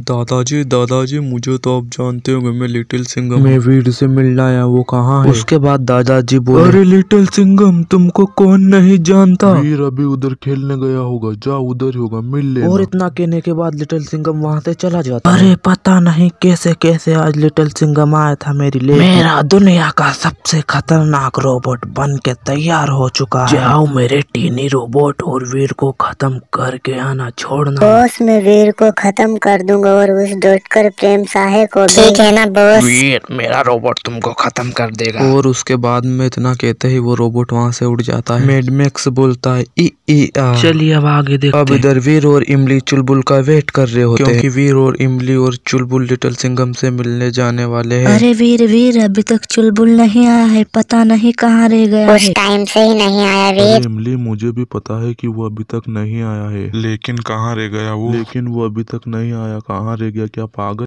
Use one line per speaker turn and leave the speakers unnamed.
दादाजी दादाजी मुझे तो आप जानते होंगे मैं लिटिल सिंगम मैं वीर से मिलना आया वो कहाँ है उसके बाद दादाजी बोले अरे लिटिल सिंगम तुमको कौन नहीं जानता वीर अभी उधर खेलने गया होगा जा उधर होगा मिल ले और इतना कहने के बाद लिटिल सिंगम वहाँ से चला जाता अरे पता नहीं कैसे कैसे आज लिटिल सिंगम आया था मेरी लिए मेरा दुनिया का सबसे खतरनाक रोबोट बन के तैयार हो चुका है जाओ मेरे टीनी रोबोट और वीर को खत्म करके आना छोड़ना बॉस मैं वीर को खत्म कर दूंगा और उस डॉटकर प्रेम साहे को ठीक है ना बॉस मेरा रोबोट तुमको खत्म कर देगा और उसके बाद में इतना कहते ही वो रोबोट वहाँ से उड़ जाता है मेडमेक्स बोलता है ई ई चलिए अब आगे देखते अब इधर वीर और इमली चुलबुल का वेट कर रहे होते क्योंकि वीर और इमली और चुलबुल लिटिल सिंगम से मिलने जाने वाले हैं अरे वीर वीर अभी तक चुलबुल नहीं आया है पता नहीं कहाँ रह गया उस टाइम से ही नहीं आया वीर इमली मुझे भी पता है कि वो अभी तक नहीं आया है लेकिन कहाँ रह गया वो लेकिन वो अभी तक नहीं आया कहाँ रह गया क्या पागल